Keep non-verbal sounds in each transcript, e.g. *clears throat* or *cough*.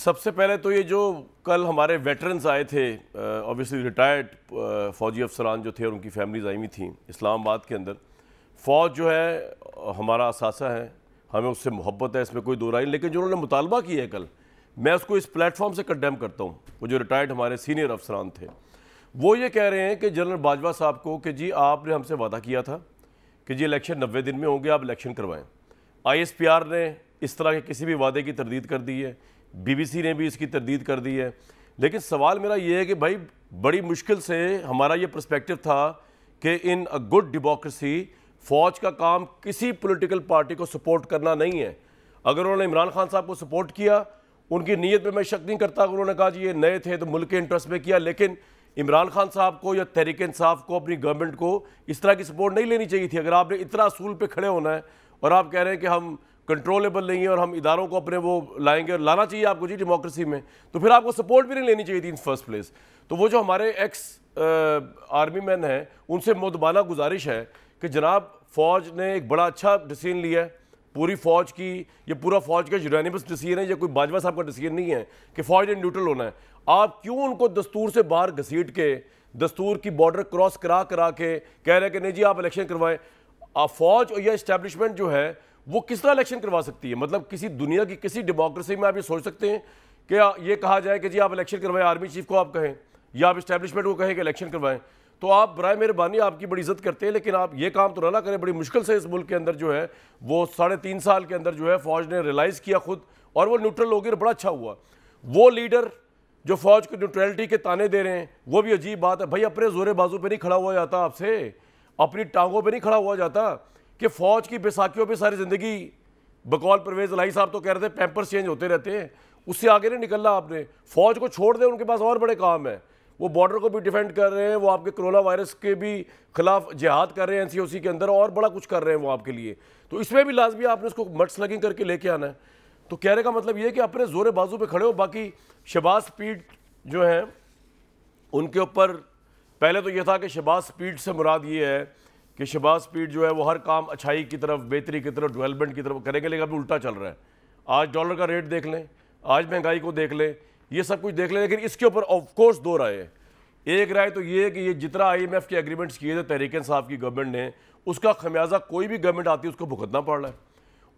सबसे पहले तो ये जो कल हमारे वेटरन्स आए थे ऑब्वियसली रिटायर्ड फ़ौजी अफसरान जो थे और उनकी फैमिलीज़ आई हुई थी इस्लामाबाद के अंदर फ़ौज जो है हमारा असासा है हमें उससे मोहब्बत है इसमें कोई दो राय लेकिन जो उन्होंने मुतालबा किया है कल मैं उसको इस प्लेटफॉर्म से कंडेम करता हूँ वो जो रिटायर्ड हमारे सीनियर अफसरान थे वो ये कह रहे हैं कि जनरल बाजवा साहब को कि जी आपने हमसे वादा किया था कि जी इलेक्शन नब्बे दिन में होंगे आप इलेक्शन करवाएं आईएसपीआर ने इस तरह के किसी भी वादे की तरदीद कर दी है बीबीसी ने भी इसकी तरदीद कर दी है लेकिन सवाल मेरा ये है कि भाई बड़ी मुश्किल से हमारा ये प्रस्पेक्टिव था कि इन अ गुड डिमोक्रेसी फ़ौज का काम किसी पॉलिटिकल पार्टी को सपोर्ट करना नहीं है अगर उन्होंने इमरान खान साहब को सपोर्ट किया उनकी नीयत पर मैं शक नहीं करता उन्होंने कहा जी ये नए थे तो मुल्क के इंटरेस्ट में किया लेकिन इमरान खान साहब को या तहरीक इंसाफ को अपनी गवर्नमेंट को इस तरह की सपोर्ट नहीं लेनी चाहिए थी अगर आपने इतना असूल पर खड़े होना है और आप कह रहे हैं कि हम कंट्रोलेबल नहीं है और हम इदारों को अपने वो लाएंगे और लाना चाहिए आपको जी डेमोक्रेसी में तो फिर आपको सपोर्ट भी नहीं लेनी चाहिए थी इन फर्स्ट प्लेस तो वो जो हमारे एक्स आर्मी मैन हैं उनसे मुदबाना गुजारिश है कि जनाब फौज ने एक बड़ा अच्छा डिसीजन लिया है पूरी फौज की ये पूरा फौज का यूनानिमस डिसीजन है या कोई बाजवा साहब का डिसीजन नहीं है कि फौज ने न्यूट्रल होना है आप क्यों उनको दस्तूर से बाहर घसीट के दस्तूर की बॉर्डर क्रॉस करा करा के कह रहे हैं कि नहीं जी आप इलेक्शन करवाएं फौज और यह इस्टेब्लिशमेंट जो है वो किस तरह इलेक्शन करवा सकती है मतलब किसी दुनिया की किसी डेमोक्रेसी में आप ये सोच सकते हैं कि ये कहा जाए कि जी आप इलेक्शन करवाएं आर्मी चीफ को आप कहें या आप इस्टेब्लिशमेंट को कहें कि इलेक्शन करवाएं तो आप बर मेहरबानी आपकी बड़ी इज्जत करते हैं लेकिन आप ये काम तो ना करें बड़ी मुश्किल से इस मुल्क के अंदर जो है वो साढ़े तीन साल के अंदर जो है फौज ने रियलाइज़ किया खुद और वो न्यूट्रल हो गए बड़ा अच्छा हुआ वो लीडर जो फौज को न्यूट्रलिटी के ताने दे रहे हैं वो भी अजीब बात है भाई अपने जोरे बाजू पर नहीं खड़ा हुआ जाता आपसे अपनी टांगों पर नहीं खड़ा हुआ जाता कि फ़ौज की बैसाखियों पर सारी ज़िंदगी बकौल परवेज लाई साहब तो कह रहे थे पैंपर्स चेंज होते रहते हैं उससे आगे नहीं निकलना आपने फ़ौज को छोड़ दें उनके पास और बड़े काम हैं वो बॉर्डर को भी डिफेंड कर रहे हैं वो आपके कोरोना वायरस के भी खिलाफ जिहाद कर रहे हैं एनसीओसी के अंदर और बड़ा कुछ कर रहे हैं वो आपके लिए तो इसमें भी लाजमी आपने उसको मट स्लगिंग करके लेके आना है तो कहने का मतलब ये कि अपने ज़ोरे बाजू पे खड़े हो बाकी शबाज स्पीड जो है उनके ऊपर पहले तो यह था कि शबाज स्पीड से मुराद ये है कि शबाज पीठ जो है वो हर काम अच्छाई की तरफ बेहतरी की तरफ डेवलपमेंट की तरफ करेंगे लेकिन अभी उल्टा चल रहा है आज डॉलर का रेट देख लें आज महंगाई को देख लें ये सब कुछ देख लें लेकिन इसके ऊपर ऑफकोर्स दो राय है एक राय तो ये है कि ये जितना आईएमएफ के एग्रीमेंट्स किए थे तहरीक साहब की गवर्नमेंट ने उसका खमियाजा कोई भी गवर्नमेंट आती है उसको भुगतना पड़ रहा है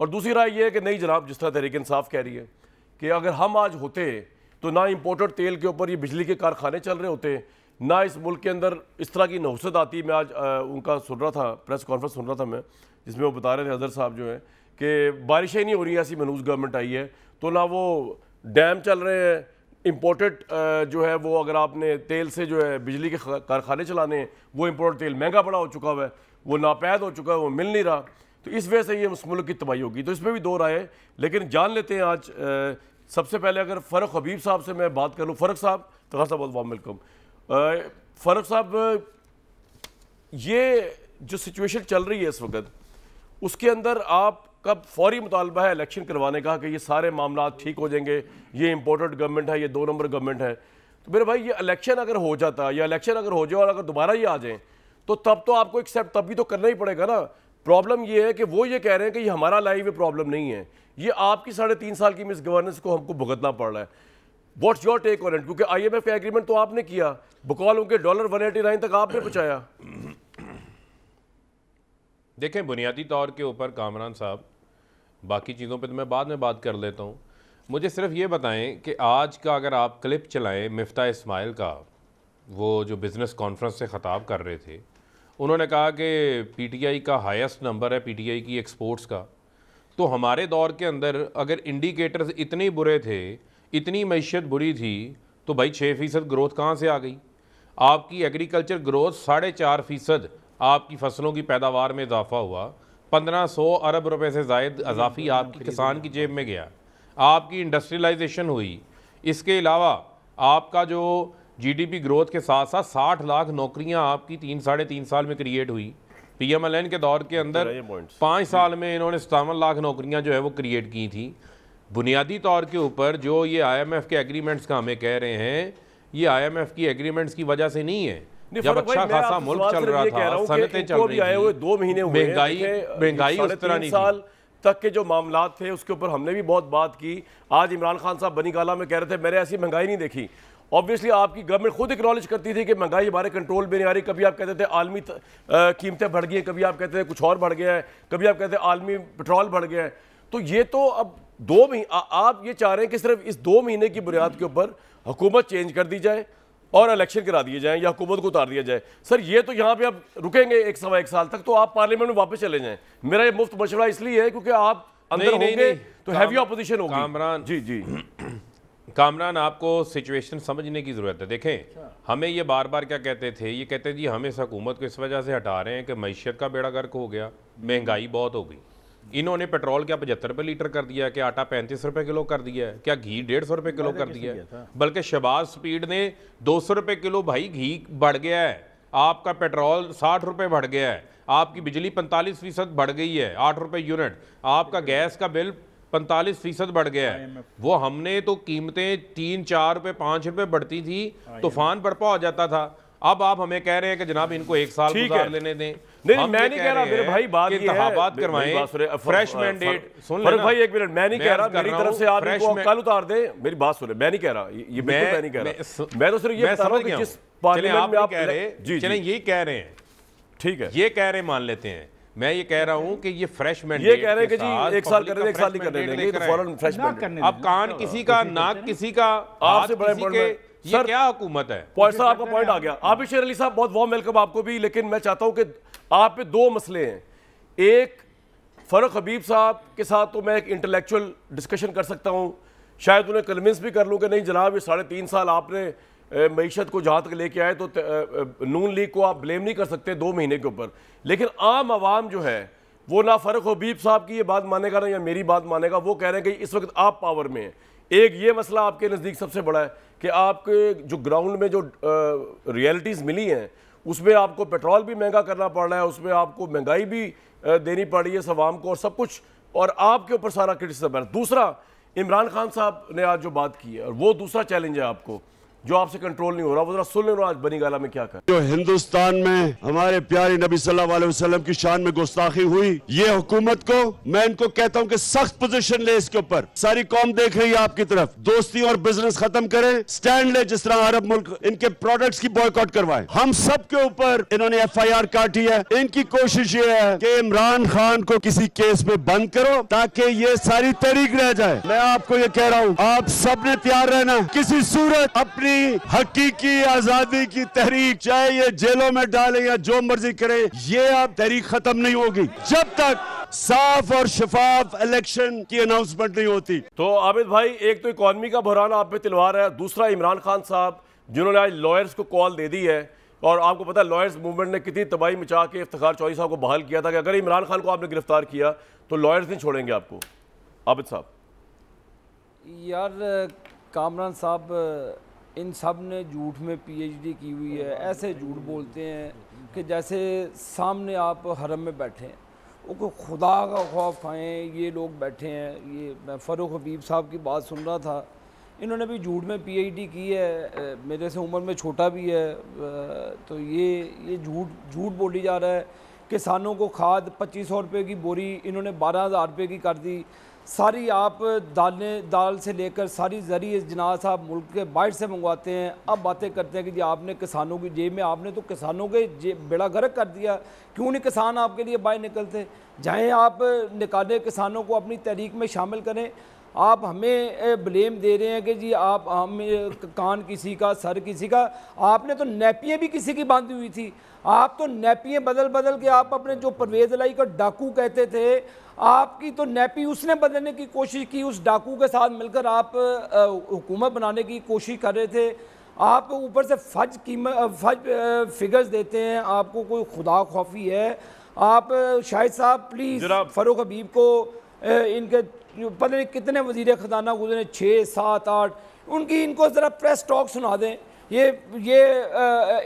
और दूसरी राय ये है कि नहीं जनाब जिस तरह तहरीक साहब कह रही है कि अगर हम आज होते तो ना इम्पोर्टेड तेल के ऊपर ये बिजली के कारखाने चल रहे होते ना इस मुल्क के अंदर इस तरह की नौसत आती मैं आज आ, उनका सुन रहा था प्रेस कॉन्फ्रेंस सुन रहा था मैं जिसमें वो बता रहे थे अदर साहब जो हैं कि बारिशें नहीं हो रही ऐसी मनूज गवर्नमेंट आई है तो ना वो डैम चल रहे हैं इम्पोर्टेड जो है वो अगर आपने तेल से जो है बिजली के कारखाने चलाने हैं वो इम्पोर्ट तेल महंगा पड़ा हो चुका हुआ है वो नापैद हो चुका है वो मिल नहीं रहा तो इस वजह से ये उस मुल्क की तबाही होगी तो इसमें भी दो राय है लेकिन जान लेते हैं आज सबसे पहले अगर फ़र्क हबीब साहब से मैं बात करूँ फ़र्क साहब तो खासा बहुत वाम वेलकम फारूक साहब ये जो सिचुएशन चल रही है इस वक्त उसके अंदर आप कब फौरी मुतालबा है इलेक्शन करवाने का कि ये सारे मामला ठीक हो जाएंगे ये इम्पोर्टेड गवर्नमेंट है ये दो नंबर गवर्नमेंट है तो मेरे भाई ये इलेक्शन अगर हो जाता या इलेक्शन अगर हो जाए और अगर दोबारा ये आ जाए तो तब तो आपको एक्सेप्ट तब भी तो करना ही पड़ेगा ना प्रॉब्लम ये है कि वो ये कह रहे हैं कि ये हमारा लाइव प्रॉब्लम नहीं है ये आपकी साढ़े तीन साल की मिस गवर्नेंस को हमको भुगतना पड़ रहा है what's your take on it क्योंकि आईएमएफ का एग्रीमेंट तो आपने किया बकौल उनके डॉलर नाइन तक आपने पहुंचाया देखें बुनियादी तौर के ऊपर कामरान साहब बाकी चीज़ों पे तो मैं बाद में बात कर लेता हूँ मुझे सिर्फ ये बताएं कि आज का अगर आप क्लिप चलाएं मफ्ता इस्माइल का वो जो बिज़नेस कॉन्फ्रेंस से ख़ताब कर रहे थे उन्होंने कहा कि पीटीआई का हाईएस्ट नंबर है पीटीआई की एक्सपोर्ट्स का तो हमारे दौर के अंदर अगर इंडिकेटर्स इतने बुरे थे इतनी मीशत बुरी थी तो भाई छः फ़ीसद ग्रोथ कहाँ से आ गई आपकी एग्रीकल्चर ग्रोथ साढ़े चार फ़ीसद आपकी फसलों की पैदावार में इजाफा हुआ पंद्रह सौ अरब रुपए से जायद अजाफी आपकी किसान की जेब में गया आपकी इंडस्ट्रियलाइजेशन हुई इसके अलावा आपका जो जीडीपी ग्रोथ के साथ साथ साठ लाख नौकरियां आपकी तीन साढ़े तीन साल में क्रिएट हुई पीएमएलएन के दौर के तो अंदर पाँच साल में इन्होंने सतावन लाख नौकरियां जो है वो क्रिएट की थी बुनियादी तौर के ऊपर जो ये आईएमएफ के एग्रीमेंट्स का हमें कह रहे हैं ये आईएमएफ की एग्रीमेंट्स की वजह से नहीं है जब अच्छा खासा मुल्क चल रहा था सनतें चल रही दो महीने महंगाई महंगाई उस तरह नहीं साल तक के जो मामला थे उसके ऊपर हमने भी बहुत बात की आज इमरान खान साहब बनी गाला में कह रहे थे मैंने ऐसी महंगाई नहीं देखी ऑब्वियसली आपकी गवर्नमेंट खुद एक्नोलेज करती थी कि महंगाई हमारे कंट्रोल में नहीं आ रही कभी आप कहते थे आलमी कीमतें बढ़ गई हैं कभी आप कहते थे कुछ और बढ़ गया है कभी आप कहते आलमी पेट्रोल बढ़ गया है तो ये तो अब दो महीने आप ये चाह रहे हैं कि सिर्फ इस दो महीने की बुनियाद के ऊपर हुकूमत चेंज कर दी जाए और इलेक्शन करा दिए जाए या हुकूमत को उतार दिया जाए सर ये तो यहाँ पे आप रुकेंगे एक सवा एक साल तक तो आप पार्लियामेंट में वापस चले जाएं मेरा ये मुफ्त मशवरा इसलिए है क्योंकि आप अंदर नहीं, होंगे नहीं, नहीं। तो हैवी अपोजिशन होगी कामरान जी जी *clears throat* कामरान आपको सिचुएशन समझने की ज़रूरत है देखें अच्छा। हमें ये बार बार क्या कहते थे ये कहते जी हम इस हकूमत को इस वजह से हटा रहे हैं कि मीशत का बेड़ा गर्क हो गया महंगाई बहुत हो गई इन्होंने पेट्रोल क्या पचहत्तर रुपये लीटर कर दिया है क्या आटा पैंतीस रुपये किलो कर दिया है क्या घी डेढ़ सौ रुपये किलो कर दिया है बल्कि शहबाज स्पीड ने दो सौ रुपये किलो भाई घी बढ़ गया है आपका पेट्रोल साठ रुपये बढ़ गया है आपकी बिजली पैंतालीस फीसद बढ़ गई है आठ रुपये यूनिट आपका गैस का बिल पैंतालीस फीसद बढ़ गया है वो हमने तो कीमतें तीन चार रुपये पाँच रुपये बढ़ती थी तूफान बर्पा हो जाता था अब आप हमें कह रहे हैं कि जनाब इनको एक साल गुजार लेने दें नहीं मैं नहीं कह रहा मेरे भाई बात ये है बात करवाएं फ्रेश मैंडेट सुन लेना भाई एक मिनट मैं नहीं कह रहा मेरी तरफ से आप इनको कल उतार दें मेरी बात सुन ले मैं नहीं कह रहा ये मैं नहीं कह रहा मैं तो सिर्फ ये बता रहा हूं कि जिस पार्लियामेंट में आप कह रहे हैं चलें यही कह रहे हैं ठीक है ये कह रहे मान लेते हैं मैं ये कह रहा हूं कि ये फ्रेश मैंडेट ये कह रहे हैं कि जी एक साल कर एक साल नहीं कर तो रहे फौरन फ्रेश मैंडेट अब कान किसी का नाक किसी का आपसे बड़े ये सर, क्या हुकूमत है पॉइंट सर आपका पॉइंट आ गया आप शेर अली साहब बहुत वार्म वेलकम आपको भी लेकिन मैं चाहता हूँ कि आप पे दो मसले हैं एक फ़रुख हबीब साहब के साथ तो मैं एक इंटेलेक्चुअल डिस्कशन कर सकता हूँ शायद उन्हें कन्विंस भी कर लूँ कि नहीं जनाब ये साढ़े तीन साल आपने मीशत को जहाँ तक लेके आए तो नून लीग को आप ब्लेम नहीं कर सकते दो महीने के ऊपर लेकिन आम आवाम जो है वो ना फरुख हबीब साहब की ये बात मानेगा ना या मेरी बात मानेगा वो कह रहे हैं कि इस वक्त आप पावर में हैं एक ये मसला आपके नज़दीक सबसे बड़ा है कि आपके जो ग्राउंड में जो रियलिटीज़ मिली हैं उसमें आपको पेट्रोल भी महंगा करना पड़ रहा है उसमें आपको महंगाई भी देनी पड़ रही है सवाम को और सब कुछ और आपके ऊपर सारा क्रिटिसम है दूसरा इमरान खान साहब ने आज जो बात की है और वो दूसरा चैलेंज है आपको जो आपसे कंट्रोल नहीं हो रहा वो जरा सुन लेना आज बनी गाला में क्या कर जो हिंदुस्तान में हमारे प्यारे नबी सल्लल्लाहु अलैहि वसल्लम की शान में गुस्ताखी हुई ये हुकूमत को मैं इनको कहता हूँ कि सख्त पोजीशन ले इसके ऊपर सारी कौम देख रही है आपकी तरफ दोस्ती और बिजनेस खत्म करें स्टैंड ले जिस तरह अरब मुल्क इनके प्रोडक्ट की बॉयकॉट करवाए हम सब के ऊपर इन्होंने एफ आई आर काटी है इनकी कोशिश ये है कि इमरान खान को किसी केस में बंद करो ताकि ये सारी तरीक रह जाए मैं आपको ये कह रहा हूँ आप सबने तैयार रहना किसी सूरत अपनी की हकीकी आजादी की तहरीक चाहे ये जेलों में डाले या जो मर्जी करे ये आप तहरीक खत्म नहीं होगी जब तक साफ और शफाफ इलेक्शन की अनाउंसमेंट नहीं होती तो आबिद भाई एक तो इकॉनमी का बहरान आप पे तिलवार है दूसरा इमरान खान साहब जिन्होंने आज लॉयर्स को कॉल दे दी है और आपको पता है लॉयर्स मूवमेंट ने कितनी तबाही मचा के इफ्तार चौधरी साहब को बहाल किया था कि अगर इमरान खान को आपने गिरफ्तार किया तो लॉयर्स नहीं छोड़ेंगे आपको आबिद साहब यार कामरान साहब इन सब ने झूठ में पीएचडी की हुई है ऐसे झूठ बोलते हैं कि जैसे सामने आप हरम में बैठे हैं वो को खुदा का खौफ आए ये लोग बैठे हैं ये मैं फ़रूख हबीब साहब की बात सुन रहा था इन्होंने भी झूठ में पीएचडी की है मेरे से उम्र में छोटा भी है तो ये ये झूठ झूठ बोली जा रहा है किसानों को खाद पच्चीस सौ रुपये की बोरी इन्होंने बारह हज़ार रुपये की कर दी सारी आप दालें दाल से लेकर सारी जरिए जनास साहब मुल्क के बाहर से मंगवाते हैं अब बातें करते हैं कि जी आपने किसानों की जेब में आपने तो किसानों के बेड़ा गर्क कर दिया क्यों नहीं किसान आपके लिए बाहर निकलते जाए आप निकालें किसानों को अपनी तहरीक में शामिल करें आप हमें ब्लेम दे रहे हैं कि जी आप हम कान किसी का सर किसी का आपने तो नैपियाँ भी किसी की बांधी हुई थी आप तो नैपियाँ बदल बदल के आप अपने जो परवेज लाई का डाकू कहते थे आपकी तो नेपी उसने बदलने की कोशिश की उस डाकू के साथ मिलकर आप हुकूमत बनाने की कोशिश कर रहे थे आप ऊपर से फज कीमत फज फिगर्स देते हैं आपको कोई खुदा खौफी है आप शाहिद साहब प्लीज़ फरूख हबीब को इनके पता नहीं कितने वजीर ख़जाना गुजरे छः सात आठ उनकी इनको ज़रा प्रेस टॉक सुना दें ये ये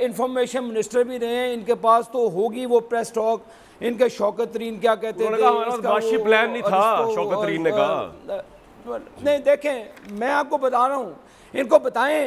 इंफॉर्मेशन मिनिस्टर भी रहे हैं इनके पास तो होगी वो प्रेस टॉक इनके शौकत क्या कहते हैं प्लान नहीं था ने कहा नहीं देखें मैं आपको बता रहा हूँ इनको बताएं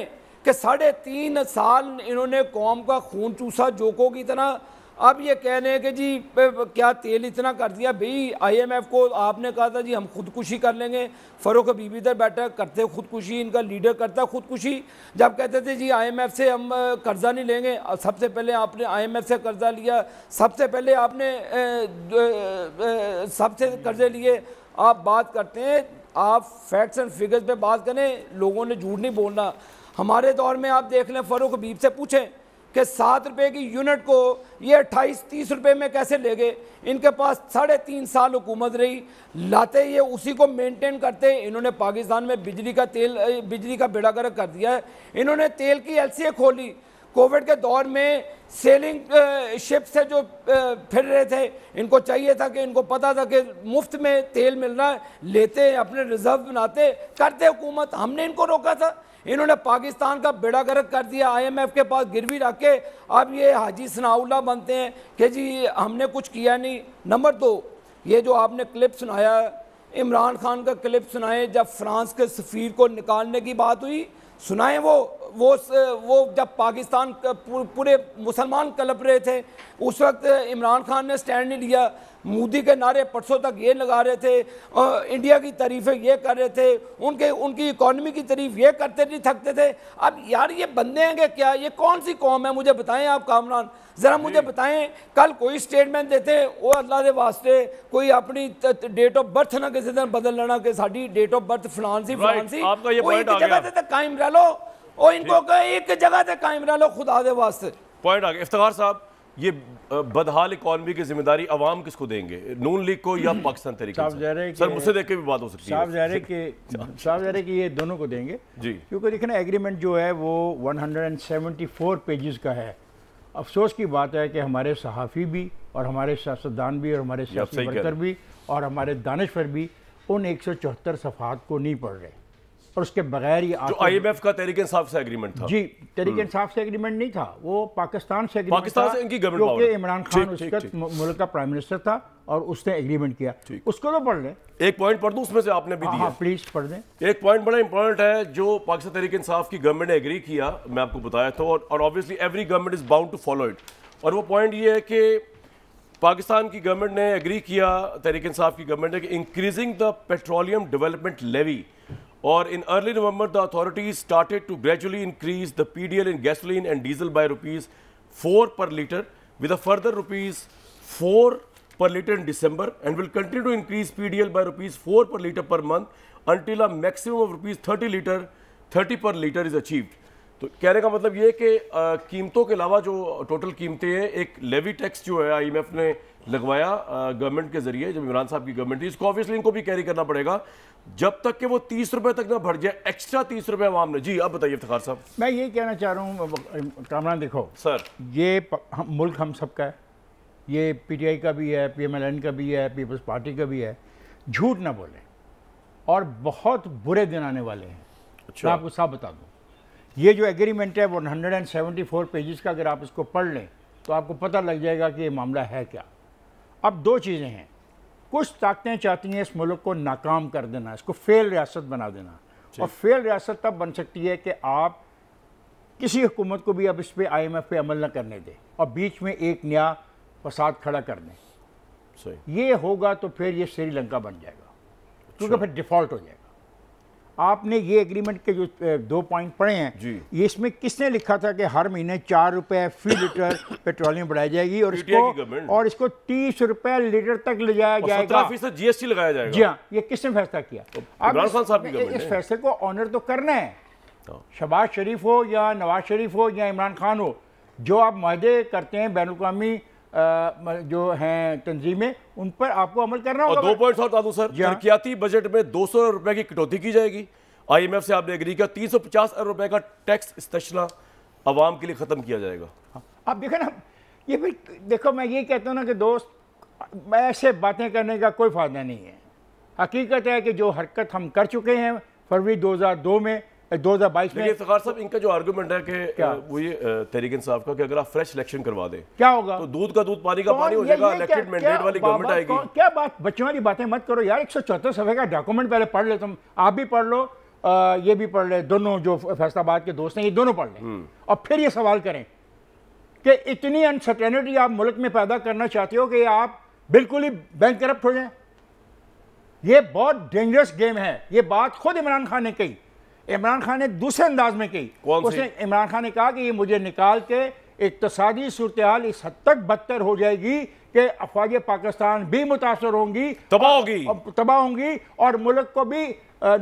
कि साढ़े तीन साल इन्होंने कौम का खून चूसा जोकों की तरह अब ये कह रहे हैं कि जी क्या तेल इतना कर दिया भाई आईएमएफ को आपने कहा था जी हम खुदकुशी कर लेंगे फ़रूख बीबी इधर बैठा करते खुदकुशी इनका लीडर करता खुदकुशी जब कहते थे जी आईएमएफ से हम कर्ज़ा नहीं लेंगे सबसे पहले आपने आईएमएफ से कर्ज़ा लिया सबसे पहले आपने सबसे कर्ज़े लिए आप बात करते हैं आप फैक्ट्स एंड फिगर्स पर बात करें लोगों ने झूठ नहीं बोलना हमारे दौर में आप देख लें फ़रूख बीब से पूछें कि सात रुपये की यूनिट को ये अट्ठाईस तीस रुपये में कैसे ले गए इनके पास साढ़े तीन साल हुकूमत रही लाते ये उसी को मेंटेन करते इन्होंने पाकिस्तान में बिजली का तेल बिजली का बेड़ा गर्क कर दिया है इन्होंने तेल की एल खोली कोविड के दौर में सेलिंग शिप से जो फिर रहे थे इनको चाहिए था कि इनको पता था कि मुफ्त में तेल मिल रहा है लेते अपने रिजर्व बनाते करते हुकूमत हमने इनको रोका था इन्होंने पाकिस्तान का बेड़ा गर्क कर दिया आईएमएफ के पास गिरवी रख के अब ये हाजी सनाउल्ला बनते हैं कि जी हमने कुछ किया नहीं नंबर दो ये जो आपने क्लिप सुनाया इमरान खान का क्लिप सुनाए जब फ्रांस के सफ़ीर को निकालने की बात हुई सुनाए वो वो वो जब पाकिस्तान पूरे मुसलमान कलप रहे थे उस वक्त इमरान खान ने स्टैंड नहीं लिया मोदी के नारे परसों तक ये लगा रहे थे इंडिया की तारीफें ये कर रहे थे उनके उनकी इकोनॉमी की तारीफ ये करते नहीं थकते थे अब यार ये बंदे हैं कि क्या ये कौन सी कौम है मुझे बताएं आप कामरान ज़रा मुझे बताएं कल कोई स्टेटमेंट देते वो अल्लाह के वास्ते कोई अपनी डेट ऑफ बर्थ ना किसी दिन बदल लेना कि साड़ी डेट ऑफ बर्थ फलान सी जगह से तो कायम रह लो और इनको एक जगह से कायम रह लो खुदा के वास्ते पॉइंट आ गया इफ्तार साहब ये बदहाल इकॉनमी की जिम्मेदारी अवाम किसको देंगे नून लीग को या पाकिस्तान तरीके सर मुझसे देख के भी बात हो सकती है साफ जाहिर कि *laughs* साफ जाहिर कि ये दोनों को देंगे जी क्योंकि देखिए ना एग्रीमेंट जो है वो 174 पेजेस का है अफसोस की बात है कि हमारे सहाफ़ी भी और हमारे सियासतदान भी और हमारे सियासी वर्कर भी और हमारे दानश्वर भी उन एक सौ चौहत्तर सफ़ात को नहीं पढ़ रहे और उसके बगैर ही जो आईएमएफ का तहरीक इंसाफ से एग्रीमेंट था जी तहरीक हम्म। इंसाफ से एग्रीमेंट नहीं था वो पाकिस्तान से पाकिस्तान से इनकी गवर्नमेंट क्योंकि इमरान खान उस वक्त मुल्क का प्राइम मिनिस्टर था और उसने एग्रीमेंट किया उसको तो पढ़ लें एक पॉइंट पढ़ दूं उसमें से आपने भी हाँ, दिया प्लीज हाँ, पढ़ दें एक पॉइंट बड़ा इंपॉर्टेंट है जो पाकिस्तान तहरीक इंसाफ की गवर्नमेंट ने एग्री किया मैं आपको बताया था और obviously every government is bound to follow it और वो पॉइंट ये है कि पाकिस्तान की गवर्नमेंट ने एग्री किया तहरीक इंसाफ की गवर्नमेंट ने कि increasing the petroleum development levy और in early November the authorities started to gradually increase the P D L in gasoline and diesel by rupees four per litre with a further rupees four per litre in December and will continue to increase P D L by rupees four per litre per month until a maximum of rupees thirty litre thirty per litre is achieve तो कहने का मतलब ये कि कीमतों के अलावा जो टोटल कीमतें हैं एक लेवी टैक्स जो है आई एम एफ ने लगवाया गवर्नमेंट के जरिए जब इमरान साहब की गवर्नमेंट थी इसको ऑब्वियसली इनको भी कैरी करना पड़ेगा जब तक कि वो तीस रुपए तक ना भर जाए एक्स्ट्रा तीस रुपए आवाम ने जी अब बताइए इफ्तार साहब मैं ये कहना चाह रहा हूँ कामरान देखो सर ये हम, मुल्क हम सब का है ये पीटीआई का भी है पीएमएलएन का भी है पीपल्स पार्टी का भी है झूठ ना बोले और बहुत बुरे दिन आने वाले हैं अच्छा। मैं आपको साफ बता दूँ ये जो एग्रीमेंट है वो hundred and seventy four pages का अगर आप इसको पढ़ लें तो आपको पता लग जाएगा कि ये मामला है क्या अब दो चीज़ें हैं कुछ ताकतें चाहती हैं इस मुल्क को नाकाम कर देना इसको फेल रियासत बना देना और फेल रियासत तब बन सकती है कि आप किसी हुकूमत को भी अब इस पर आई एम एफ पे अमल न करने दें और बीच में एक नया फसाद खड़ा कर दें ये होगा तो फिर ये श्रीलंका बन जाएगा क्योंकि अच्छा। फिर डिफ़ॉल्ट हो जाएगा आपने ये एग्रीमेंट के जो दो पॉइंट पड़े हैं ये इसमें किसने लिखा था कि हर महीने चार रुपए फी लीटर पेट्रोलियम बढ़ाई जाएगी और इसको और इसको तीस रुपए लीटर तक ले जाया जाएगा जीएसटी लगाया जाएगा जी हाँ ये किसने फैसला किया तो अब इस फैसले को ऑनर तो करना है हाँ। शबाज शरीफ हो या नवाज शरीफ हो या इमरान खान हो जो आप माहे करते हैं बैन अवी जो हैं तंजीमें उन पर आपको अमल करना होगा दो पॉइंट और दादू सर तरक्याती बजट में दो सौ रुपए की कटौती की जाएगी एफ से आपने एग्री किया तीन सौ पचास अरब रुपए का टैक्स इस्तना आवाम के लिए ख़त्म किया जाएगा हाँ। आप देखो ना ये फिर देखो मैं ये कहता हूँ ना कि दोस्त ऐसे बातें करने का कोई फ़ायदा नहीं है हकीकत है कि जो हरकत हम कर चुके हैं फरवरी 2002 में दो हज़ार बाईस में इफ्तार साहब इनका जो आर्गूमेंट है कि क्या? वो ये तरीके साहब का कि अगर आप फ्रेश इलेक्शन करवा दें क्या होगा तो दूध का दूध पानी का पानी हो जाएगा इलेक्टेड मैंडेट वाली गवर्नमेंट आएगी क्या बात बच्चों वाली बातें मत करो यार एक सौ चौहत्तर सफ़े का डॉक्यूमेंट पहले पढ़ ले तुम आप भी पढ़ लो ये भी पढ़ लें दोनों जो फैसलाबाद के दोस्त हैं ये दोनों पढ़ लें हम्म। और फिर ये सवाल करें कि इतनी अनसर्टेनिटी आप मुल्क में पैदा करना चाहते हो कि आप बिल्कुल ही बैंक करप्ट हो जाए ये बहुत डेंजरस गेम है ये बात खुद इमरान खान ने कही इमरान खान ने दूसरे अंदाज में की उसने इमरान खान ने कहा कि ये मुझे निकाल के इकतदी सूरत इस हद तक बदतर हो जाएगी कि अफवाज पाकिस्तान भी मुतासर होंगी तबाह होगी तबाह होंगी और मुल्क को भी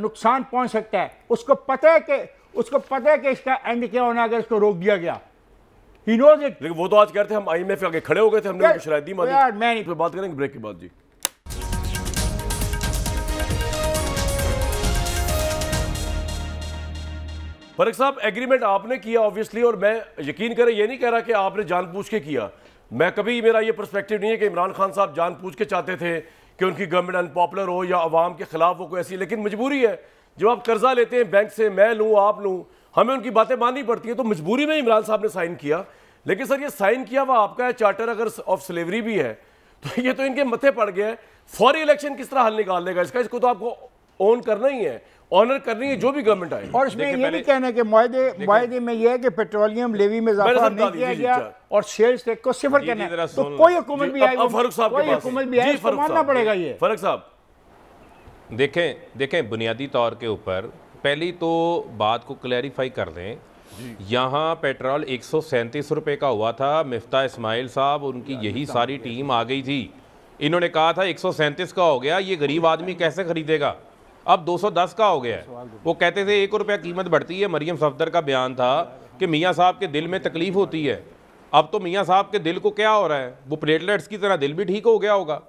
नुकसान पहुंच सकता है उसको पता है कि उसको पता है कि इसका एंड क्या होना अगर इसको रोक दिया गया He knows it. लेकिन वो तो आज कहते हैं हम आई एम एफ आगे खड़े हो गए थे हमने शरादी मानी यार मैं नहीं फिर बात करेंगे ब्रेक के बाद जी फरक साहब एग्रीमेंट आपने किया ऑब्वियसली और मैं यकीन करें ये नहीं कह रहा कि आपने जानबूझ के किया मैं कभी मेरा ये परस्पेक्टिव नहीं है कि इमरान खान साहब जानबूझ के चाहते थे कि उनकी गवर्नमेंट अनपॉपुलर हो या आवाम के ख़िलाफ़ हो कोई ऐसी लेकिन मजबूरी है जब आप कर्जा लेते हैं बैंक से मैं लूँ आप लूँ हमें उनकी बातें माननी पड़ती है तो मजबूरी में इमरान साहब ने साइन किया लेकिन सर ये साइन किया हुआ आपका है चार्टर अगर ऑफ सिलेवरी भी है तो ये तो इनके मथे पड़ गया है फौरी इलेक्शन किस तरह हल निकाल देगा इसका इसको तो आपको ऑन करना ही है ऑनर कर रही है जो भी गवर्नमेंट आए और इसमें ये भी कहना है कि माहे में यह है कि पेट्रोलियम लेवी में ज्यादा नहीं किया गया और सेल्स टैक्स को सिफर करना है तो कोई हुकूमत भी आई फारूक साहब कोई हुकूमत भी आई मानना पड़ेगा ये फारूक साहब देखें देखें बुनियादी तौर के ऊपर पहली तो बात को क्लैरिफाई कर दें यहाँ पेट्रोल एक सौ रुपये का हुआ था मिफ्ता इस्माइल साहब उनकी यही सारी टीम आ गई थी इन्होंने कहा था एक सौ का हो गया ये गरीब आदमी कैसे खरीदेगा अब 210 का हो गया है वो कहते थे एक रुपया कीमत बढ़ती है मरियम सफदर का बयान था कि मियाँ साहब के दिल में तकलीफ़ होती है अब तो मियाँ साहब के दिल को क्या हो रहा है वो प्लेटलेट्स की तरह दिल भी ठीक हो गया होगा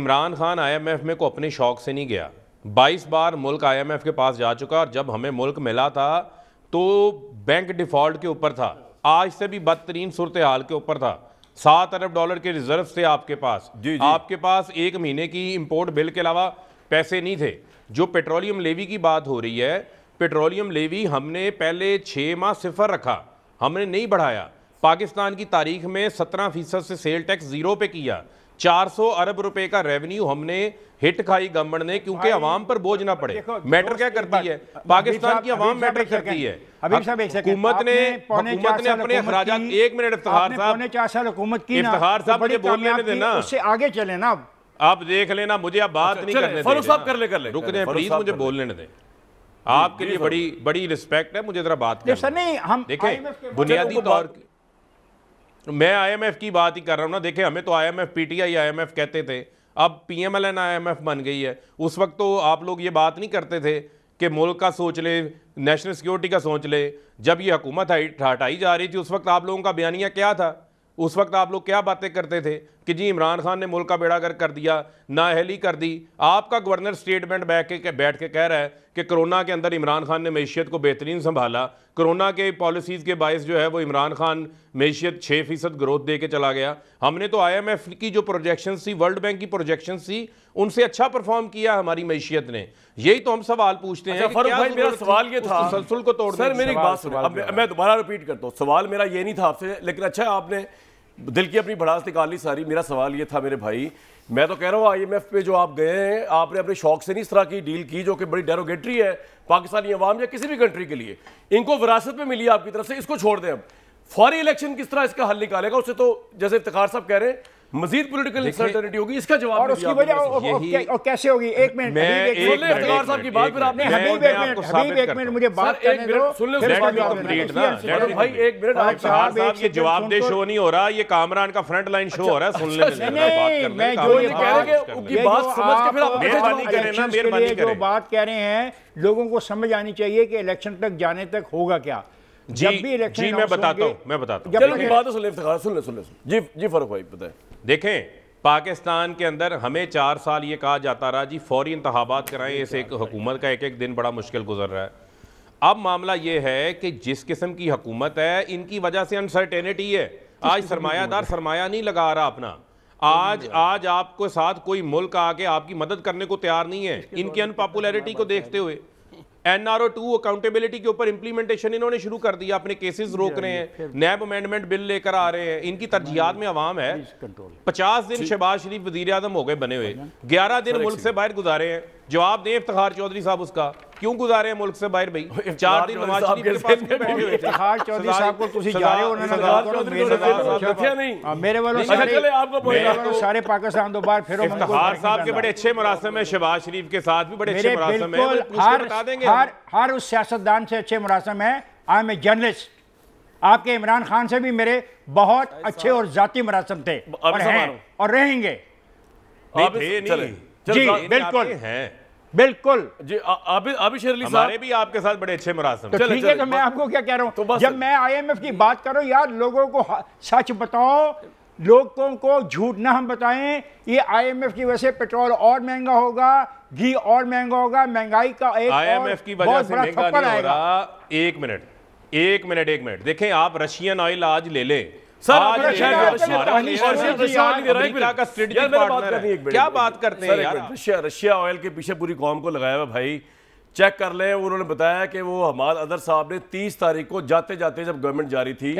इमरान खान एफ में को अपने शौक से नहीं गया 22 बार मुल्क एफ के पास जा चुका और जब हमें मुल्क मिला था तो बैंक डिफ़ॉल्ट के ऊपर था आज से भी बदतरीन सूरत हाल के ऊपर था सात अरब डॉलर के रिजर्व थे आपके पास जी, जी। आपके पास एक महीने की इम्पोर्ट बिल के अलावा पैसे नहीं थे जो पेट्रोलियम लेवी की बात हो रही है पेट्रोलियम लेवी हमने पहले छः माह सिफर रखा हमने नहीं बढ़ाया पाकिस्तान की तारीख में सत्रह फीसद से सेल टैक्स ज़ीरो पे किया 400 अरब रुपए का रेवेन्यू हमने हिट खाई गवर्नमेंट ने क्योंकि अवाम पर बोझ ना पड़े मैटर क्या करती है पाकिस्तान की अवाम मैटर करती है अभी हुकूमत ने अपने एक मिनट साहब तो साहब आगे चले ना आप देख लेना मुझे आप बात अच्छा, नहीं करने दे कर ले कर ले प्लीज मुझे बोल लेने दें आपके लिए बड़ी बड़ी रिस्पेक्ट है मुझे जरा बात कर सर नहीं हम देखे बुनियादी तौर मैं आईएमएफ की बात ही कर रहा हूँ ना देखे हमें तो आईएमएफ पीटीआई आईएमएफ कहते थे अब पीएमएलएन आईएमएफ बन गई है उस वक्त तो आप लोग ये बात नहीं करते थे कि मुल्क का सोच ले नेशनल सिक्योरिटी का सोच ले जब ये हुकूमत हटाई जा रही थी उस वक्त आप लोगों का बयानिया क्या था उस वक्त आप लोग क्या बातें करते थे कि जी इमरान खान ने मुल्क का बेड़ा कर दिया नाअहली कर दी आपका गवर्नर स्टेटमेंट बैठ के बैठ के कह रहा है कि कोरोना के अंदर इमरान खान ने मीशियत को बेहतरीन संभाला कोरोना के पॉलिसीज़ के बायस जो है वो इमरान खान मीशियत छः फ़ीसद ग्रोथ दे के चला गया हमने तो आई एम एफ़ की जो प्रोजेक्शन थी वर्ल्ड बैंक की प्रोजेक्शन थी उनसे अच्छा परफॉर्म किया हमारी मीशियत ने यही तो हम सवाल पूछते अच्छा, हैं भाई मेरा सवाल ये था तसलसल को तोड़ सर मेरी बात मैं दोबारा रिपीट करता हूँ सवाल मेरा ये नहीं था आपसे लेकिन अच्छा आपने दिल की अपनी भड़ास निकाल ली सारी मेरा सवाल ये था मेरे भाई मैं तो कह रहा हूँ आईएमएफ पे जो आप गए हैं आपने अपने शौक से नहीं इस तरह की डील की जो कि बड़ी डेरोगेटरी है पाकिस्तानी अवाम या किसी भी कंट्री के लिए इनको विरासत में मिली आपकी तरफ से इसको छोड़ दें अब फौरी इलेक्शन किस तरह इसका हल निकालेगा उससे तो जैसे इफ्तार साहब कह रहे हैं मजीद पोलिटिकल इंसर्टेनिटी होगी इसका जवाब और उसकी वजह और कैसे होगी एक मिनट साहब की बात फिर आपने एक मिनट मुझे बात एक मिनट सुन ये जवाब दे शो नहीं हो रहा ये कामरान का फ्रंट लाइन शो हो रहा है सुन लेने अच्छा, जो बात कह रहे हैं लोगों को समझ आनी चाहिए कि इलेक्शन तक जाने तक होगा क्या जी जी मैं बताता हूँ मैं बताता हूँ बात तो सुन सुन ले ले जी जी भाई बताए देखें पाकिस्तान के अंदर हमें चार साल ये कहा जाता रहा जी फौरी इंतबात कराएं इस एक हुकूमत का एक एक दिन बड़ा मुश्किल गुजर रहा है अब मामला ये है कि जिस किस्म की हुकूमत है इनकी वजह से अनसर्टेनिटी है आज सरमायादार सरमाया नहीं लगा रहा अपना आज आज आपके साथ कोई मुल्क आके आपकी मदद करने को तैयार नहीं है इनकी अनपॉपुलरिटी को देखते हुए एनआरओ टू अकाउंटेबिलिटी के ऊपर इंप्लीमेंटेशन इन्होंने शुरू कर दिया अपने केसेस रोक रहे हैं नैब अमेंडमेंट बिल लेकर आ रहे हैं इनकी तरजीहत में आवाम है पचास दिन शहबाज शरीफ वजीर आजम हो गए बने हुए ग्यारह दिन मुल्क से बाहर गुजारे हैं जवाब दें इफ्तार चौधरी साहब उसका क्यों गुजारे हैं मुल्क से बाहर भाई चार दिन नवाज शरीफ के पास बैठे हुए थे चौधरी साहब को जा हाँ, अच्छा, तो रहे हो चौधरी को नहीं मेरे वालों चले आपको सारे पाकिस्तान दो बार फिरो साहब के बड़े अच्छे मुरासम है शहबाज शरीफ के साथ भी बड़े अच्छे मुरासम है हर हर हर उस सियासतदान से अच्छे मुरासम है आई एम ए जर्नलिस्ट आपके इमरान खान से भी मेरे बहुत अच्छे और जाति मुरासम थे और रहेंगे नहीं नहीं जी हाँ, बिल्कुल हैं बिल्कुल जी आबिश साहब भी आपके साथ बड़े अच्छे मुरासम तो ठीक है तो मैं आपको क्या कह रहा हूँ तो जब मैं आईएमएफ की बात कर रहा हूँ यार लोगों को सच बताओ लोगों को झूठ ना हम बताएं ये आईएमएफ की वजह से पेट्रोल और महंगा होगा घी और महंगा होगा महंगाई का एक आईएमएफ की वजह से महंगा नहीं हो रहा एक मिनट एक मिनट एक मिनट देखें आप रशियन ऑयल आज ले लें सर क्या बात करते हैं रशिया ऑयल के पीछे पूरी कौम को लगाया हुआ भाई चेक कर ले उन्होंने बताया कि वो हमाद अदर साहब ने 30 तारीख को जाते जाते जब गवर्नमेंट जारी थी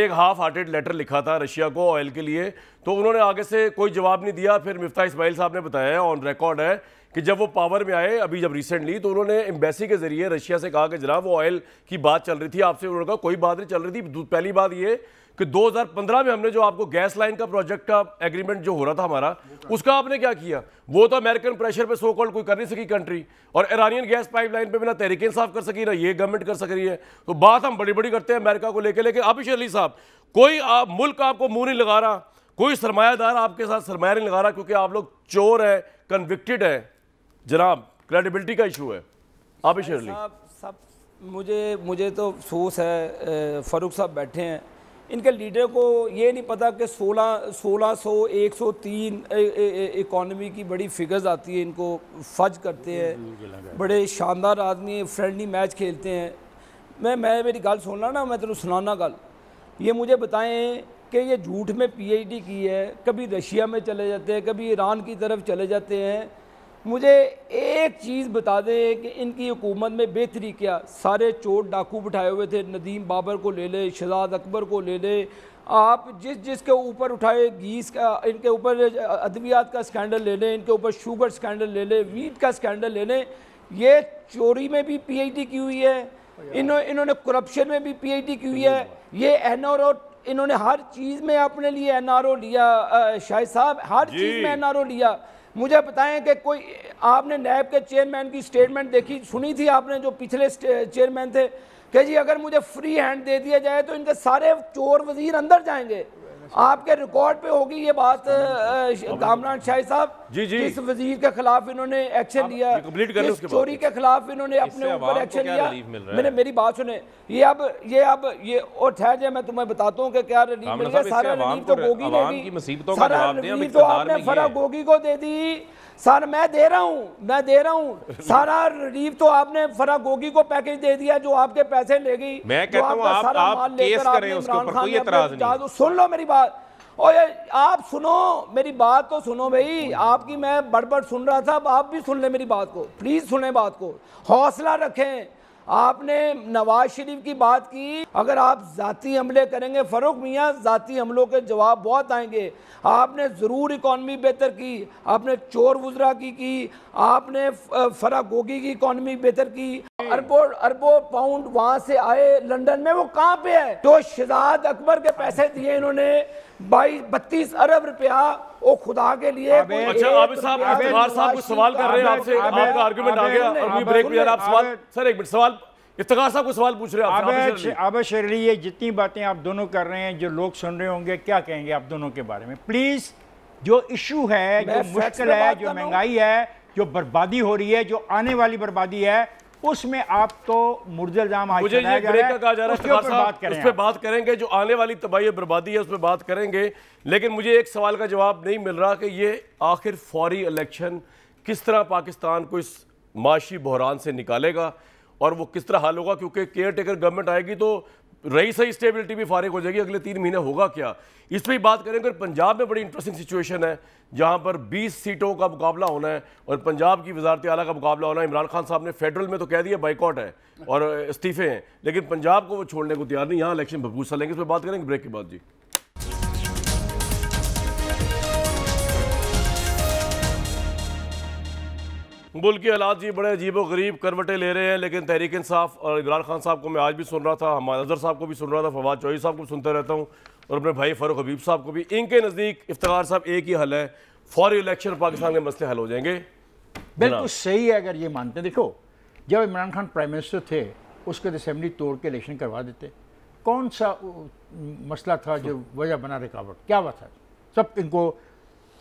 एक हाफ हार्टेड लेटर लिखा था रशिया को ऑयल के लिए तो उन्होंने आगे से कोई जवाब नहीं दिया फिर मिफ्ता इसमाइल साहब ने बताया ऑन रिकॉर्ड है कि जब वो पावर में आए अभी जब रिसेंटली तो उन्होंने एम्बेसी के जरिए रशिया से कहा कि जनाब वो ऑयल की बात चल रही थी आपसे उन्होंने कहा कोई बात नहीं चल रही थी पहली बात ये कि 2015 में हमने जो आपको गैस लाइन का प्रोजेक्ट का एग्रीमेंट जो हो रहा था हमारा उसका आपने क्या किया वो तो अमेरिकन प्रेशर पे सो कॉल्ड कोई कर नहीं सकी कंट्री और ईरानियन गैस पाइपलाइन पे बिना तहरीकें साफ कर सकी ना ये गवर्नमेंट कर सक रही है तो बात हम बड़ी बड़ी करते हैं अमेरिका को लेकर लेकिन अबिश अली साहब कोई आप, मुल्क आपको मुंह नहीं लगा रहा कोई सरमायादार आपके साथ सरमाया नहीं लगा रहा क्योंकि आप लोग चोर हैं कन्विक्टेड हैं जनाब क्रेडिबिलिटी का इशू है आप शेर साहब सब मुझे मुझे तो अफसोस है फ़ारूक साहब बैठे हैं इनके लीडर को ये नहीं पता कि 16 सोलह सौ एक सौ तीन इकॉनमी की बड़ी फिगर्स आती है इनको फज करते हैं बड़े शानदार आदमी फ्रेंडली मैच खेलते हैं मैं मैं मेरी गल सुनना ना मैं तेनों सुनाना गल ये मुझे बताएं कि ये झूठ में पीएचडी की है कभी रशिया में चले जाते हैं कभी ईरान की तरफ चले जाते हैं मुझे एक चीज़ बता दें कि इनकी हुकूमत में बेहतरी क्या सारे चोट डाकू बिठाए हुए थे नदीम बाबर को ले ले शहजाद अकबर को ले ले आप जिस जिस के ऊपर उठाए गीस का इनके ऊपर अद्वियात का स्कैंडल ले लें इनके ऊपर शुगर स्कैंडल ले लें वीट का स्कैंडल ले लें ये चोरी में भी पीआईटी की हुई है इन्हो, इन्होंने करप्शन में भी पीआईटी की हुई है ये ओ इन्होंने हर चीज़ में अपने लिए ओ लिया शाह साहब हर चीज़ में ओ लिया मुझे बताएं कि कोई आपने नैब के चेयरमैन की स्टेटमेंट देखी सुनी थी आपने जो पिछले चेयरमैन थे कि जी अगर मुझे फ्री हैंड दे दिया जाए तो इनके सारे चोर वजीर अंदर जाएंगे आपके रिकॉर्ड पे होगी ये बात हाँ, हाँ, हाँ। कामरान शाह साहब जी जी इस वजीर के खिलाफ इन्होंने एक्शन लिया इस चोरी के खिलाफ इन्होंने अपने ऊपर एक्शन लिया मैंने मेरी बात सुने ये अब ये अब ये और ठहर जाए मैं तुम्हें बताता हूँ कि क्या रिलीफ मिल गया सारा रिलीफ तो गोगी ने दी सारा रिलीफ तो आपने फरा गोगी को दे दी सर मैं दे रहा हूँ मैं दे रहा हूँ सारा रिलीफ तो आपने फरा गोगी को पैकेज दे दिया जो आपके पैसे ले गई मैं कहता आप, आप केस करें उसके ऊपर कोई नहीं सुन लो मेरी बात और आप सुनो मेरी बात तो सुनो भाई आपकी मैं बड़बड़ सुन रहा था आप भी सुन ले मेरी बात को प्लीज़ सुने बात को हौसला रखें आपने नवाज शरीफ की बात की अगर आप ज़ाती हमले करेंगे फ़रूख मियाँ ज़ाती हमलों के जवाब बहुत आएंगे आपने ज़रूर इकॉनमी बेहतर की आपने चोर वजरा की की आपने गोगी की इकॉनमी बेहतर की अरबों अरबों पाउंड वहां से आए लंदन में वो कहाँ पे है तो शहजाद अकबर के पैसे दिए इन्होंने बाईस बत्तीस अरब रुपया वो खुदा के लिए अच्छा साहब सवाल कर रहे हैं आपसे आपका आर्गुमेंट आ गया और ब्रेक में आप सवाल सर एक मिनट सवाल इफ्तार साहब को सवाल पूछ रहे हैं आबिद शरली ये जितनी बातें आप दोनों कर रहे हैं जो लोग सुन रहे होंगे क्या कहेंगे आप दोनों के बारे में प्लीज़ जो इशू है जो मुश्किल है जो महंगाई है जो बर्बादी हो रही है जो आने वाली बर्बादी है उसमें आप तो मुर्जल जाम आज मुझे ये ब्रेक का कहा जा रहा है बात करें उस पर बात करेंगे जो आने वाली तबाही बर्बादी है उस पर बात करेंगे लेकिन मुझे एक सवाल का जवाब नहीं मिल रहा कि ये आखिर फौरी इलेक्शन किस तरह पाकिस्तान को इस माशी बहरान से निकालेगा और वो किस तरह हाल होगा क्योंकि केयर टेकर गवर्नमेंट आएगी तो रही सही स्टेबिलिटी भी फारिग हो जाएगी अगले तीन महीने होगा क्या इस पर बात करेंगे पंजाब में बड़ी इंटरेस्टिंग सिचुएशन है जहाँ पर 20 सीटों का मुकाबला होना है और पंजाब की वजारत आला का मुकाबला होना है इमरान खान साहब ने फेडरल में तो कह दिया बाइकआउट है और इस्तीफे हैं लेकिन पंजाब को वो छोड़ने को तैयार नहीं यहाँ इलेक्शन भपूसा लेंगे इस पर बात करेंगे ब्रेक के बाद जी मुल्क के हालात जी बड़े अजीब गरीब करवटें ले रहे हैं लेकिन तहरीक इंसाफ और इमरान खान साहब को मैं आज भी सुन रहा था हमारे अजहर साहब को भी सुन रहा था फवाद चौधरी साहब को सुनते रहता हूँ और अपने भाई फारूक हबीब साहब को भी इनके नज़दीक इफ्तार साहब एक ही हल है फौरी इलेक्शन पाकिस्तान के मसले हल हो जाएंगे बिल्कुल सही है अगर ये मानते हैं देखो जब इमरान खान प्राइम मिनिस्टर थे उसके असम्बली तो तोड़ के इलेक्शन करवा देते कौन सा मसला था जो वजह बना रिकावट क्या बात है सब इनको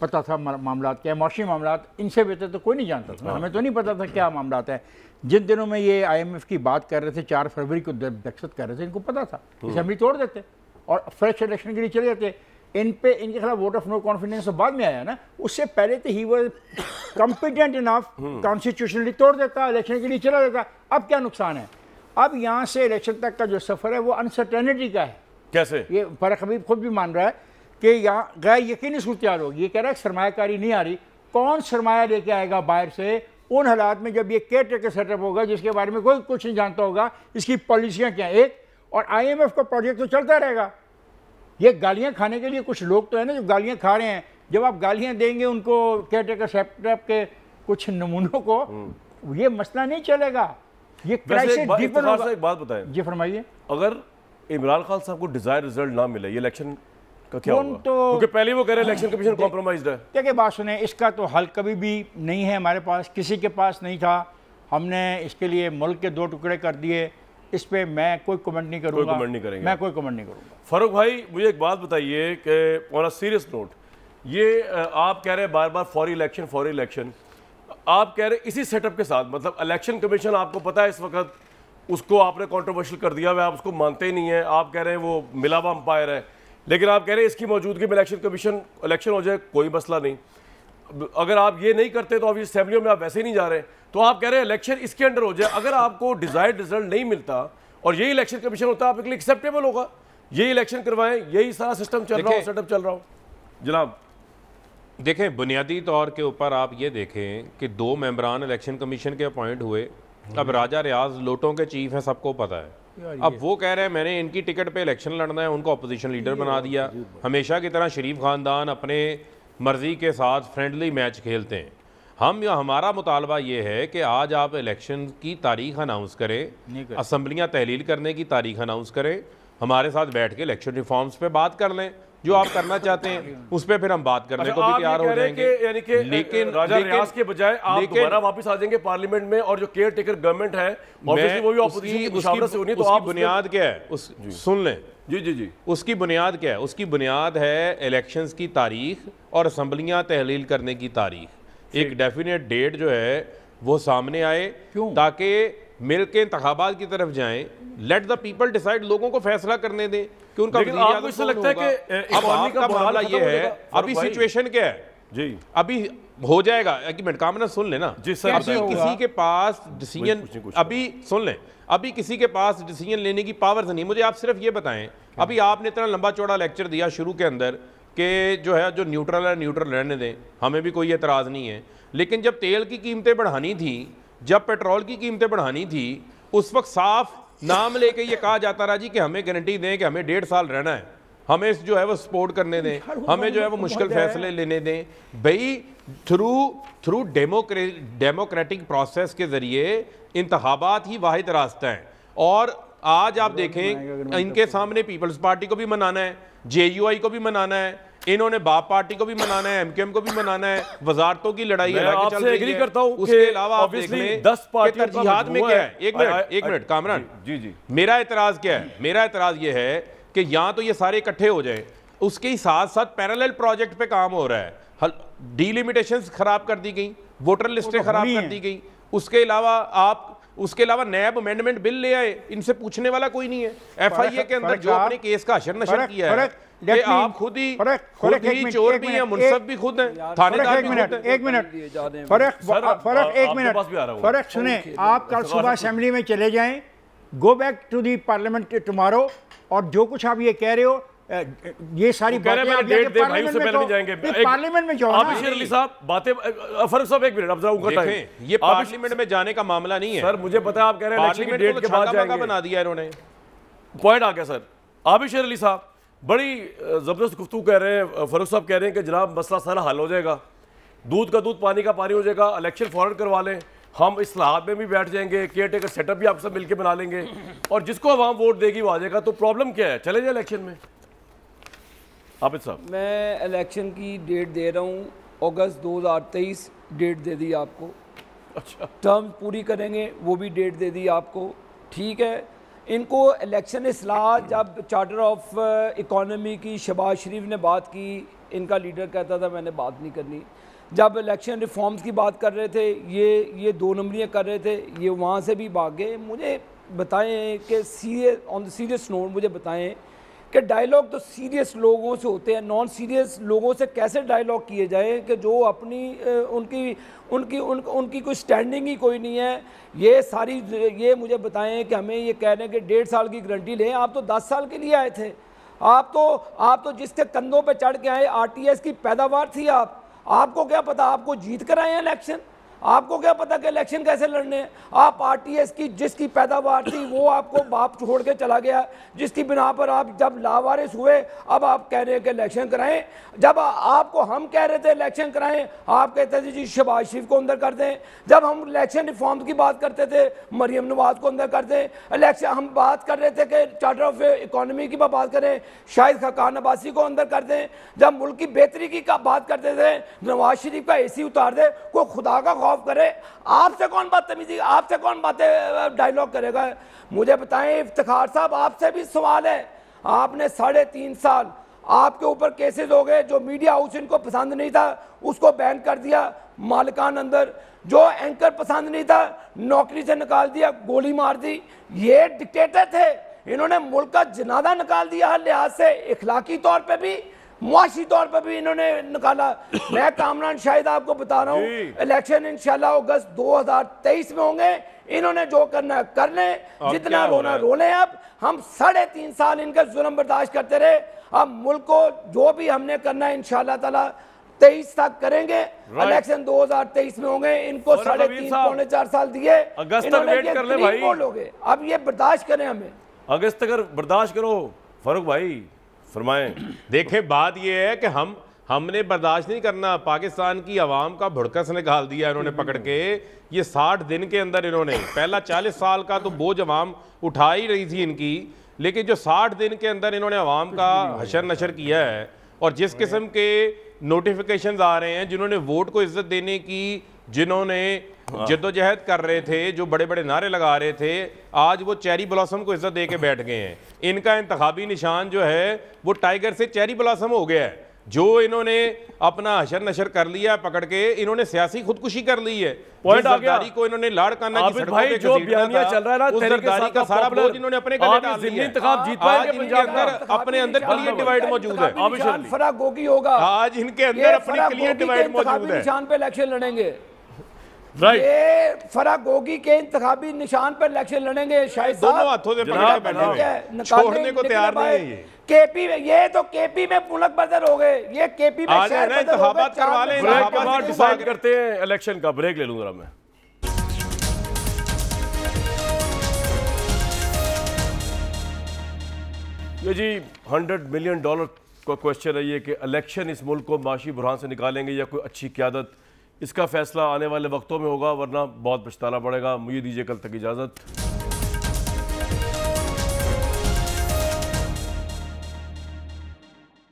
पता था मामला क्या माशी मामला इनसे बेहतर तो कोई नहीं जानता था हमें तो नहीं पता था क्या मामला हैं जिन दिनों में ये आईएमएफ की बात कर रहे थे चार फरवरी को दहशत कर रहे थे इनको पता था इसे हम हम्म। तोड़ देते और फ्रेश इलेक्शन के लिए चले जाते इन पे इनके खिलाफ वोट ऑफ नो कॉन्फिडेंस बाद में आया ना उससे पहले तो ही वो कॉम्पिटेंट इनाफ कॉन्स्टिट्यूशनली तोड़ देता इलेक्शन के लिए चला जाता अब क्या नुकसान है अब यहाँ से इलेक्शन तक का जो सफर है वो अनसर्टेनिटी का है कैसे ये फरक हबीब खुद भी मान रहा है कि यहाँ गैर यकीनी सूरत होगी ये कह रहा है सरमाकारी नहीं आ रही कौन सरमाया लेके आएगा बाहर से उन हालात में जब ये केयर टेकर सेटअप होगा जिसके बारे में कोई कुछ नहीं जानता होगा इसकी पॉलिसियाँ क्या एक और आईएमएफ का प्रोजेक्ट तो चलता रहेगा ये गालियाँ खाने के लिए कुछ लोग तो हैं ना जो गालियाँ खा रहे हैं जब आप गालियाँ देंगे उनको कैटेकर सेप्टअप के कुछ नमूनों को हम्म। ये मसला नहीं चलेगा ये क्राइसिस एक बात बताए जी फरमाइए अगर इमरान खान साहब को डिजायर रिजल्ट ना मिले ये इलेक्शन का क्या होगा तो क्योंकि पहले वो कह रहे हैं इलेक्शन कमीशन कॉम्प्रोमाइज है देखिए बात सुने इसका तो हल कभी भी नहीं है हमारे पास किसी के पास नहीं था हमने इसके लिए मुल्क के दो टुकड़े कर दिए इस पर मैं कोई कमेंट नहीं करूँगा कमेंट नहीं करेंगे मैं कोई कमेंट नहीं करूँगा फारूक भाई मुझे एक बात बताइए कि ऑन अ सीरियस नोट ये आप कह रहे हैं बार बार फॉरी इलेक्शन फॉरी इलेक्शन आप कह रहे इसी सेटअप के साथ मतलब इलेक्शन कमीशन आपको पता है इस वक्त उसको आपने कॉन्ट्रोवर्शियल कर दिया हुआ आप उसको मानते ही नहीं है आप कह रहे हैं वो मिला हुआ अंपायर है लेकिन आप कह रहे हैं इसकी मौजूदगी में इलेक्शन कमीशन इलेक्शन हो जाए कोई मसला नहीं अगर आप ये नहीं करते तो अभी असेंबलियों में आप वैसे ही नहीं जा रहे तो आप कह रहे हैं इलेक्शन इसके अंडर हो जाए अगर आपको डिजायर्ड रिजल्ट नहीं मिलता और यही इलेक्शन कमीशन होता है आपके लिए एक्सेप्टेबल होगा यही इलेक्शन करवाएं यही सारा सिस्टम चल रहा हो सेटअप चल रहा हो जनाब देखें बुनियादी तौर के ऊपर आप ये देखें कि दो मेम्बरान इलेक्शन कमीशन के अपॉइंट हुए अब राजा रियाज लोटों के चीफ हैं सबको पता है अब वो कह रहे हैं मैंने इनकी टिकट पे इलेक्शन लड़ना है उनको अपोजिशन लीडर बना दिया हमेशा की तरह शरीफ खानदान अपने मर्ज़ी के साथ फ्रेंडली मैच खेलते हैं हम या हमारा मुतालबा ये है कि आज आप इलेक्शन की तारीख अनाउंस करें असम्बलियाँ तहलील करने की तारीख अनाउंस करें हमारे साथ बैठ के इलेक्शन रिफॉर्म्स पे बात कर लें जो आप करना चाहते हैं उस पर फिर हम बात करने अच्छा, को भी तैयार हो जाएंगे लेकिन राजा के बजाय आप दोबारा वापस आ जाएंगे पार्लियामेंट में और जो केयर टेकर गवर्नमेंट है वो भी से तो आप बुनियाद क्या है उस सुन लें जी जी जी उसकी बुनियाद क्या है उसकी बुनियाद है इलेक्शंस की तारीख और असम्बलियाँ तहलील करने की तारीख एक डेफिनेट डेट जो है वो सामने आए ताकि मिल के इंतबात की तरफ जाएं लेट द पीपल डिसाइड लोगों को फैसला करने दें कि उनका आपको इससे लगता है कि अब आपका मामला ये है अभी सिचुएशन क्या है जी अभी हो जाएगा एक मिनट कामना सुन लेना जी सर अभी किसी के पास डिसीजन अभी सुन लें अभी किसी के पास डिसीजन लेने की पावर्स तो नहीं मुझे आप सिर्फ ये बताएं हाँ। अभी आपने इतना लंबा चौड़ा लेक्चर दिया शुरू के अंदर के जो है जो न्यूट्रल है न्यूट्रल रहने दें हमें भी कोई एतराज़ नहीं है लेकिन जब तेल की कीमतें बढ़ानी थी जब पेट्रोल की कीमतें बढ़ानी थी उस वक्त साफ नाम लेके ये कहा जाता रहा जी कि हमें गारंटी दें कि हमें डेढ़ साल रहना है हमें जो है वो सपोर्ट करने दें हमें जो है वो तो मुश्किल फैसले लेने दें भाई थ्रू थ्रू डेमोक्रे डेमोक्रेटिक प्रोसेस के ज़रिए इंतबात ही वाद रास्ता है और आज आप देखें इनके सामने पीपल्स पार्टी को भी मनाना है जे को भी मनाना है इन्होंने बाप पार्टी को भी मनाना है एमकेएम को भी मनाना है वजारतों की लड़ाई आपसे एग्री करता हूं उसके अलावा आप देख दस पार्टी तरजीहात में क्या है एक मिनट एक मिनट कामरान जी जी मेरा एतराज क्या है मेरा एतराज ये है कि या तो ये सारे इकट्ठे हो जाए उसके ही साथ साथ पैरेलल प्रोजेक्ट पे काम हो रहा है डिलिमिटेशन खराब कर दी गई वोटर लिस्टें खराब कर दी गई उसके अलावा आप उसके अलावा नैब अमेंडमेंट बिल ले आए इनसे पूछने वाला कोई नहीं है एफआईए के अंदर जो आपने केस का अशर नशर किया है आप खुद ही खुद ही चोर भी मुनसब भी खुद थानेदार भी मिनट एक मिनट एक मिनट सुने आप कल सुबह असेंबली में चले जाए go back to the parliament tomorrow और जो कुछ आप ये कह रहे हो ये सारी पार्लियामेंट में साहब बातें साहब एक मिनट ये पार्लियामेंट में जाने का मामला नहीं है सर मुझे पता आप कह रहे हैं बना दिया पॉइंट आ गया सर आबिशर अली साहब बड़ी ज़बरदस्त गुफ्तु कह रहे हैं फरूख साहब कह रहे हैं कि जनाब मसला सारा हल हो जाएगा दूध का दूध पानी का पानी हो जाएगा इलेक्शन फॉरन करवा लें हम इस्लाहाबाद में भी बैठ जाएंगे केयर टेकर सेटअप भी आप सब मिलकर बना लेंगे और जिसको आवाम वोट देगी वो आ जाएगा तो प्रॉब्लम क्या है चले जाए इलेक्शन में आबिद साहब मैं इलेक्शन की डेट दे रहा हूँ अगस्त तेईस डेट दे दी आपको अच्छा टर्म पूरी करेंगे वो भी डेट दे दी आपको ठीक है इनको इलेक्शन असलाह जब चार्टर ऑफ इकोनॉमी की शबाज शरीफ ने बात की इनका लीडर कहता था मैंने बात नहीं करनी जब इलेक्शन रिफॉर्म्स की बात कर रहे थे ये ये दो नंबरियाँ कर रहे थे ये वहाँ से भी गए मुझे बताएं कि serious on the serious note मुझे बताएं कि डायलॉग तो सीरियस लोगों से होते हैं नॉन सीरियस लोगों से कैसे डायलॉग किए जाए कि जो अपनी उनकी उनकी उन, उनकी कोई स्टैंडिंग ही कोई नहीं है ये सारी ये मुझे बताएं कि हमें ये कह रहे हैं कि डेढ़ साल की गारंटी लें आप तो दस साल के लिए आए थे आप तो आप तो जिसके कंधों पर चढ़ के आए आर की पैदावार थी आप आपको क्या पता आपको जीत कर आए हैं इलेक्शन आपको क्या पता कि इलेक्शन कैसे लड़ने हैं आप आरटीएस की जिसकी पैदावार थी वो आपको बाप छोड़ के चला गया जिसकी बिना पर आप जब लावारिस हुए अब आप कह रहे हैं कि इलेक्शन कराएं जब आपको हम कह रहे थे इलेक्शन कराएं आप कहते थे जी शबाज शरीफ को अंदर कर दें जब हम इलेक्शन रिफॉर्म की बात करते थे मरियम नवाज को अंदर कर दें इलेक्शन हम बात कर रहे थे कि चार्टर ऑफ इकोनॉमी की बात करें शाहिद खकान अब्बासी को अंदर कर दें जब मुल्क की बेहतरी की बात करते थे नवाज शरीफ का ए उतार दें कोई खुदा का खौफ करे आपसे कौन बदतमीजी आपसे कौन बातें डायलॉग करेगा मुझे बताएं इफ्तार साहब आपसे भी सवाल है आपने साढ़े तीन साल आपके ऊपर केसेस हो गए जो मीडिया हाउस इनको पसंद नहीं था उसको बैन कर दिया मालकान अंदर जो एंकर पसंद नहीं था नौकरी से निकाल दिया गोली मार दी ये डिक्टेटर थे इन्होंने मुल्क का जनादा निकाल दिया हर लिहाज से इखलाकी तौर पर भी मुआशी तौर पर भी इन्होंने निकाला *coughs* मैं कामरान शाहिद आपको बता रहा हूँ इलेक्शन इंशाल्लाह अगस्त 2023 में होंगे इन्होंने जो करना कर लें जितना रोना रो लें अब हम साढ़े तीन साल इनका जुलम बर्दाश्त करते रहे अब मुल्क को जो भी हमने करना है इनशाला तला तेईस तक करेंगे इलेक्शन 2023 में होंगे इनको साढ़े तीन पौने चार साल दिए अगस्त तक वेट कर ले भाई अब ये बर्दाश्त करें हमें अगस्त तक बर्दाश्त करो फरूक भाई फरमाएं देखें बात यह है कि हम हमने बर्दाश्त नहीं करना पाकिस्तान की आवाम का भुड़कस निकाल दिया इन्होंने पकड़ के ये साठ दिन के अंदर इन्होंने पहला चालीस साल का तो बोझ आवाम उठा ही रही थी इनकी लेकिन जो साठ दिन के अंदर इन्होंने आवाम का हशर नशर किया है और जिस किस्म के नोटिफिकेशन आ रहे हैं जिन्होंने वोट को इज्जत देने की जिन्होंने हाँ। जद्दोजहद कर रहे थे जो बड़े बड़े नारे लगा रहे थे आज वो चेरी ब्लॉसम को इज्जत दे के बैठ गए हैं इनका इंतबी निशान जो है वो टाइगर से चेरी ब्लॉसम हो गया है जो इन्होंने अपना हशर नशर कर लिया पकड़ के इन्होंने सियासी खुदकुशी कर ली है पॉइंट जरदारी को इन्होंने लाड़ करना की भाई जो चल रहा है ना का सारा बोझ इन्होंने अपने गले डाल इंतखाब जीत पाएंगे पंजाब का अपने अंदर क्लियर डिवाइड मौजूद है होगा आज इनके अंदर अपनी क्लियर डिवाइड मौजूद है निशान पे इलेक्शन लड़ेंगे right. ये फरक होगी के इंतबी निशान पर इलेक्शन लड़ेंगे शायद दोनों हाथों से छोड़ने को तैयार नहीं है केपी में ये तो केपी में पुलक बदर हो गए ये केपी में शहर बदल हो गए करवा लें ब्रेक के बाद डिसाइड करते हैं इलेक्शन का ब्रेक ले लूंगा मैं ये जी हंड्रेड मिलियन डॉलर का क्वेश्चन है ये कि इलेक्शन इस मुल्क को माशी बुरहान से निकालेंगे या कोई अच्छी क्यादत इसका फैसला आने वाले वक्तों में होगा वरना बहुत पछताना पड़ेगा मुझे दीजिए कल तक इजाज़त